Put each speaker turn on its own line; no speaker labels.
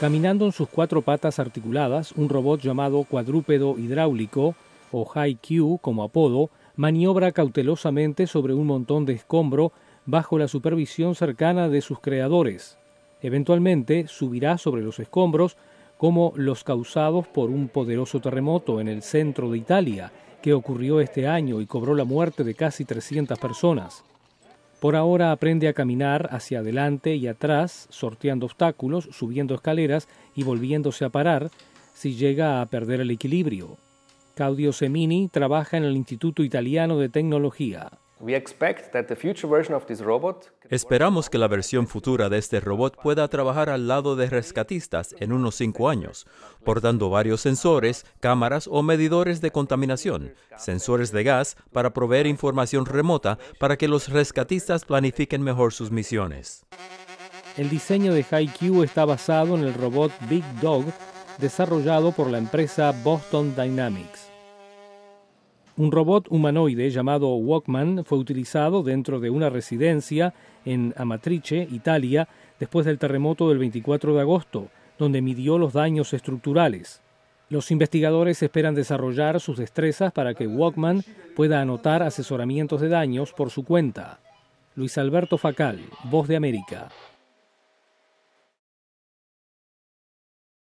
Caminando en sus cuatro patas articuladas, un robot llamado cuadrúpedo hidráulico, o high como apodo, maniobra cautelosamente sobre un montón de escombro bajo la supervisión cercana de sus creadores. Eventualmente subirá sobre los escombros como los causados por un poderoso terremoto en el centro de Italia que ocurrió este año y cobró la muerte de casi 300 personas. Por ahora aprende a caminar hacia adelante y atrás, sorteando obstáculos, subiendo escaleras y volviéndose a parar si llega a perder el equilibrio. Claudio Semini trabaja en el Instituto Italiano de Tecnología.
Esperamos que la versión futura de este robot pueda trabajar al lado de rescatistas en unos cinco años, portando varios sensores, cámaras o medidores de contaminación, sensores de gas para proveer información remota para que los rescatistas planifiquen mejor sus misiones.
El diseño de HiQ está basado en el robot Big Dog desarrollado por la empresa Boston Dynamics. Un robot humanoide llamado Walkman fue utilizado dentro de una residencia en Amatrice, Italia, después del terremoto del 24 de agosto, donde midió los daños estructurales. Los investigadores esperan desarrollar sus destrezas para que Walkman pueda anotar asesoramientos de daños por su cuenta. Luis Alberto Facal, Voz de América.